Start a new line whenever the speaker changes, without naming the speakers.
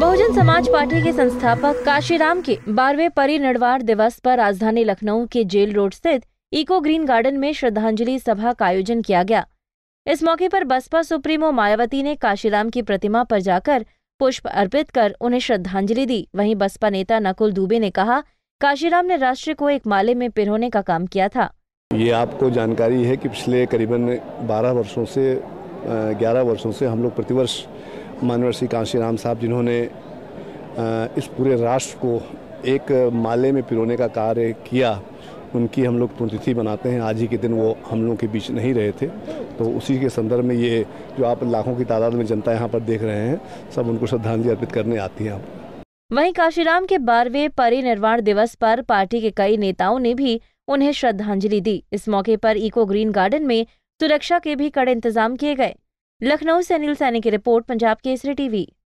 बहुजन समाज पार्टी के संस्थापक काशीराम के बारहवें परिनिर्वाण दिवस पर राजधानी लखनऊ के जेल रोड स्थित इको ग्रीन गार्डन में श्रद्धांजलि सभा का आयोजन किया गया इस मौके पर बसपा सुप्रीमो मायावती ने काशीराम की प्रतिमा पर जाकर पुष्प अर्पित कर उन्हें श्रद्धांजलि दी वहीं बसपा नेता नकुल दुबे ने कहा काशीराम ने राष्ट्र को एक माले में पिरोने का काम किया था
ये आपको जानकारी है कि पिछले करीबन 12 वर्षों से 11 वर्षों से हम लोग प्रतिवर्ष मानवर श्री कांशीराम साहब जिन्होंने इस पूरे राष्ट्र को एक माले में पिरोने का कार्य किया उनकी हम लोग पुण्यतिथि मनाते हैं आज ही के दिन वो हम लोगों के बीच नहीं रहे थे तो उसी के संदर्भ में ये जो आप लाखों की तादाद में जनता यहाँ पर देख रहे हैं सब उनको श्रद्धांजलि अर्पित करने आती है
वहीं काशीराम के बारहवें परिनिर्वाण दिवस पर पार्टी के कई नेताओं ने भी उन्हें श्रद्धांजलि दी इस मौके पर इको ग्रीन गार्डन में सुरक्षा के भी कड़े इंतजाम किए गए लखनऊ से अनिल सैनी की रिपोर्ट पंजाब केसरी टीवी